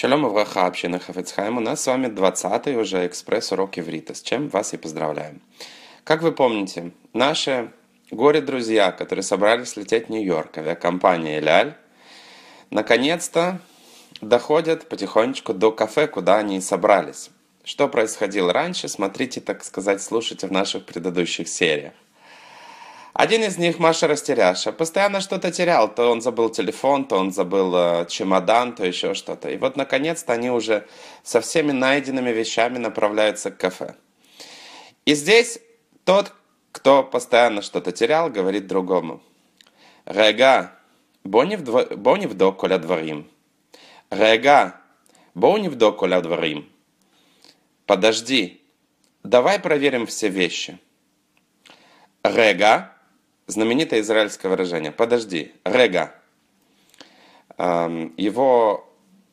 Шалом Авраха, община Хафецхайм. У нас с вами 20-й уже экспресс-урок иврита, с чем вас и поздравляем. Как вы помните, наши горе-друзья, которые собрались лететь в Нью-Йорк, авиакомпания «Эляль», наконец-то доходят потихонечку до кафе, куда они и собрались. Что происходило раньше, смотрите, так сказать, слушайте в наших предыдущих сериях. Один из них, Маша Растеряша, постоянно что-то терял. То он забыл телефон, то он забыл э, чемодан, то еще что-то. И вот, наконец-то, они уже со всеми найденными вещами направляются к кафе. И здесь тот, кто постоянно что-то терял, говорит другому. Рега, бо нівдо коля дворим. Рега, бо нівдо коля дворим. Подожди, давай проверим все вещи. Рега, знаменитое израильское выражение «подожди, рега». Эм, его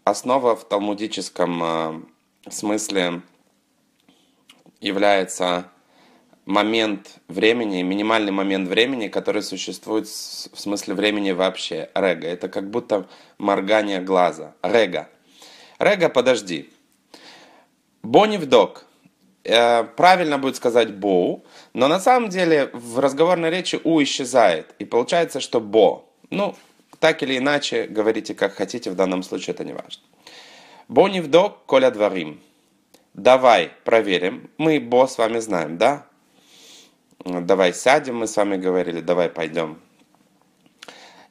основа в талмудическом э, смысле является момент времени, минимальный момент времени, который существует в смысле времени вообще. Рега. Это как будто моргание глаза. Рега. Рега, подожди. Бонивдок. Э, правильно будет сказать «боу», но на самом деле в разговорной речи «у» исчезает, и получается, что «бо». Ну, так или иначе, говорите как хотите, в данном случае это не важно. «Бо не вдок, коля дворим». Давай проверим. Мы «бо» с вами знаем, да? Давай сядем, мы с вами говорили, давай пойдем.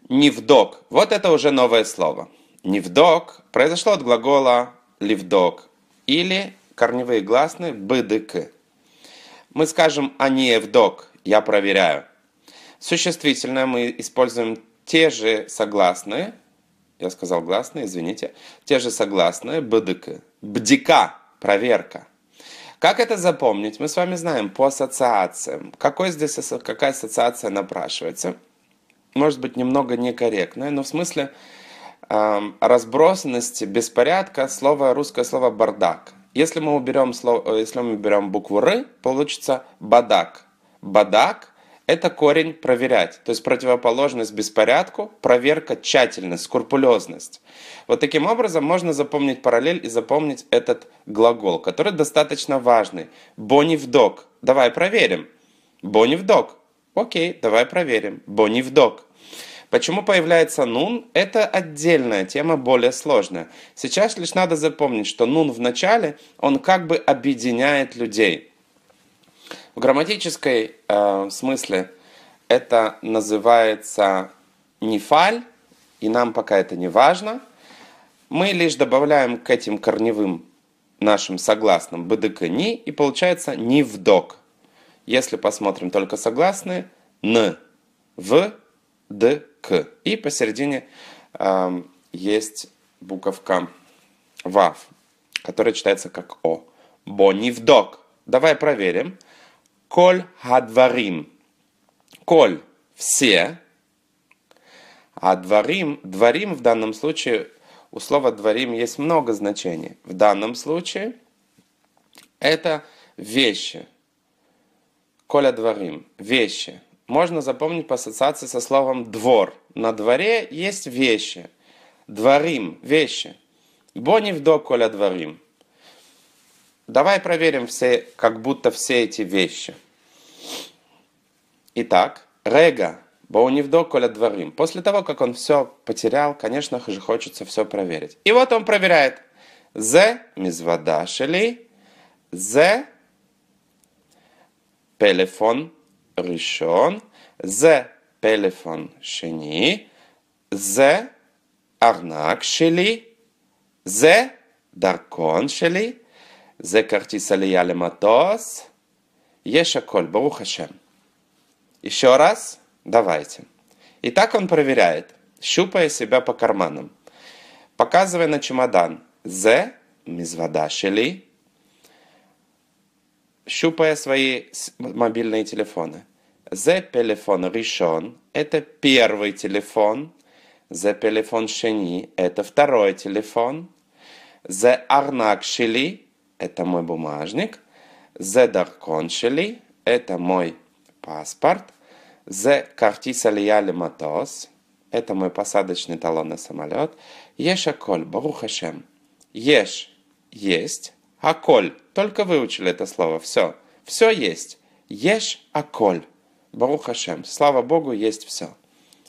не «Невдок» – вот это уже новое слово. не «Невдок» произошло от глагола «левдок» или корневые гласные БДК. Мы скажем «они а вдок», «я проверяю». Существительное мы используем те же согласные, я сказал гласные, извините, те же согласные БДК. Бдика, проверка. Как это запомнить? Мы с вами знаем по ассоциациям. Какой здесь, какая ассоциация напрашивается? Может быть, немного некорректная, но в смысле э, разбросанности, беспорядка слово русское слово «бардак». Если мы уберем, слово, э, если мы уберем букву «р», получится «бадак». «Бадак» – это корень «проверять», то есть противоположность беспорядку, проверка, тщательность, скрупулезность. Вот таким образом можно запомнить параллель и запомнить этот глагол, который достаточно важный. «Бонивдок» – давай проверим. «Бонивдок» – окей, давай проверим. «Бонивдок» Почему появляется нун? Это отдельная тема, более сложная. Сейчас лишь надо запомнить, что нун в начале, он как бы объединяет людей. В грамматической э, смысле это называется нефаль, и нам пока это не важно. Мы лишь добавляем к этим корневым нашим согласным бдк ни, и получается нивдок. Если посмотрим только согласные, н, в, ДК И посередине э, есть буковка ВАВ, которая читается как О. Бонивдок. Давай проверим. Коль хадварим. Коль – все. А дворим, дворим в данном случае, у слова дворим есть много значений. В данном случае это вещи. Коля дворим. Вещи можно запомнить по ассоциации со словом «двор». На дворе есть вещи. Дворим – вещи. Бони вдо коля дворим. Давай проверим все, как будто все эти вещи. Итак, рега, боунивдо коля дворим. После того, как он все потерял, конечно же, хочется все проверить. И вот он проверяет. з мизвадашели, з телефон ришон, зе пелефон шени, зе арнак шели, зе даркон шели, зе картис алия лематос, ешаколь, барух Хашем. Еще раз, давайте. И так он проверяет, щупая себя по карманам, показывая на чемодан. Зе мизвода шели, щупая свои мобильные телефоны. The телефон решен – это первый телефон. The телефон шени – это второй телефон. The арнак шили. это мой бумажник. The даркон шели – это мой паспорт. The картис алияли матос – это мой посадочный талон на самолет. Еша коль, баруха шем. Еш – есть. Аколь. Только выучили это слово. Все. Все есть. Ешь аколь. Барух Хашем. Слава Богу, есть все.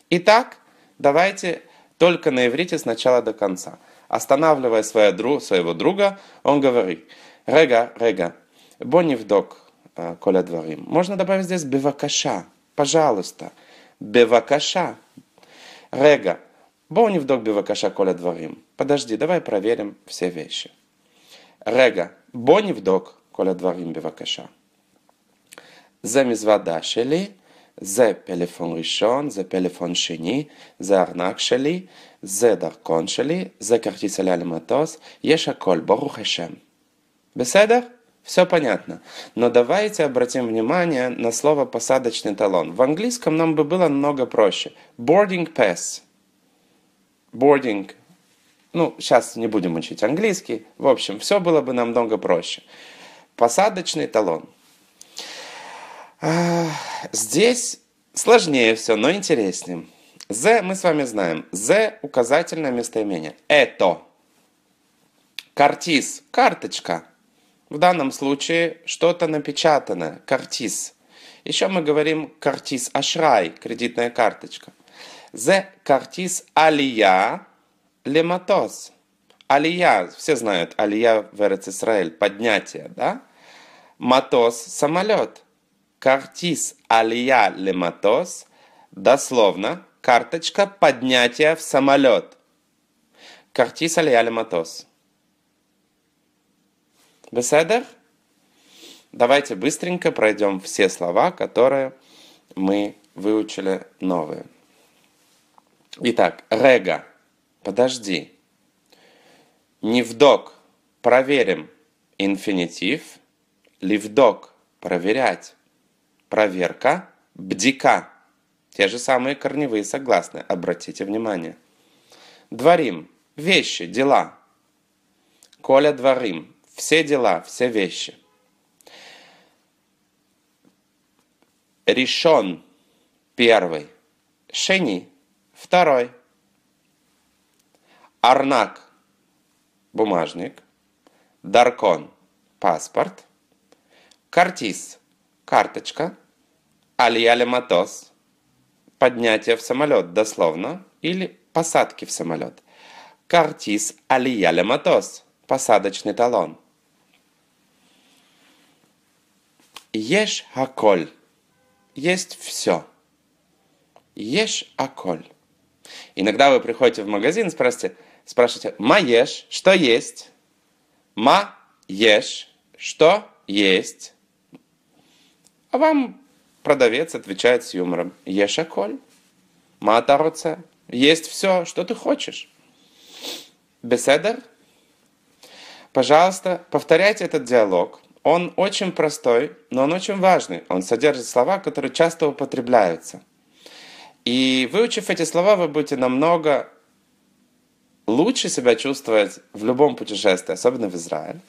Итак, давайте только на иврите с начала до конца. Останавливая своего, друг, своего друга, он говорит, «Рега, рега, бонивдок, э, коля дворим». Можно добавить здесь «бевакаша», «пожалуйста», «бевакаша», «рега», «бонивдок, бевакаша, коля дворим». Подожди, давай проверим все вещи. רגע, בוא נבדוק כל הדברים בבקשה. זה מזוודה שלי, זה פלאפון ראשון, זה פלאפון שני, זה ארנק שלי, זה דרכון שלי, זה כרטיס עלייה למטוס, יש הכל, ברוך השם. בסדר? Все понятно. Но давайте обратим внимание на слово «посадочный талон». В английском нам бы было намного проще. Boarding pass. Boarding ну, сейчас не будем учить английский. В общем, все было бы намного проще. Посадочный талон. А, здесь сложнее все, но интереснее. З мы с вами знаем. З указательное местоимение. Это. Картиз. Карточка. В данном случае что-то напечатано. Картиз. Еще мы говорим картиз ашрай, кредитная карточка. З картиз алия лематоз. Алия, все знают, алия в Израиль, поднятие, да? Матос – самолет. Картис алия лематос, дословно, карточка поднятия в самолет. Картис алия лематос. Беседер? Давайте быстренько пройдем все слова, которые мы выучили новые. Итак, рега – Подожди. Невдок. Проверим. Инфинитив. Левдок. Проверять. Проверка. Бдика. Те же самые корневые согласны. Обратите внимание. Дворим. Вещи, дела. Коля дворим. Все дела, все вещи. Решен. Первый. Шени. Второй. Арнак – бумажник. Даркон – паспорт. Картис – карточка. Альяля матос – поднятие в самолет дословно или посадки в самолет. Картис альяля матос – посадочный талон. Еш аколь – есть все. Еш аколь. Иногда вы приходите в магазин и спрашиваете – Спрашиваете, ма ешь, что есть? Ма ешь, что есть? А вам продавец отвечает с юмором. Ешь аколь, ма таруце, есть все, что ты хочешь. Беседер? Пожалуйста, повторяйте этот диалог. Он очень простой, но он очень важный. Он содержит слова, которые часто употребляются. И выучив эти слова, вы будете намного лучше себя чувствовать в любом путешествии, особенно в Израиль,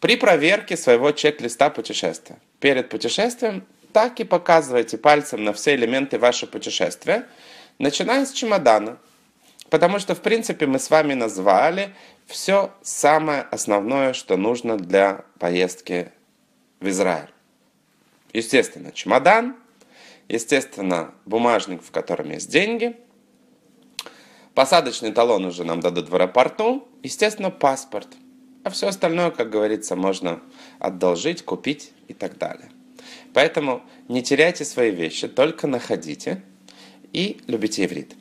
при проверке своего чек-листа путешествия. Перед путешествием так и показывайте пальцем на все элементы вашего путешествия, начиная с чемодана. Потому что, в принципе, мы с вами назвали все самое основное, что нужно для поездки в Израиль. Естественно, чемодан, естественно, бумажник, в котором есть деньги – Посадочный талон уже нам дадут в аэропорту, естественно, паспорт. А все остальное, как говорится, можно одолжить, купить и так далее. Поэтому не теряйте свои вещи, только находите и любите иврит.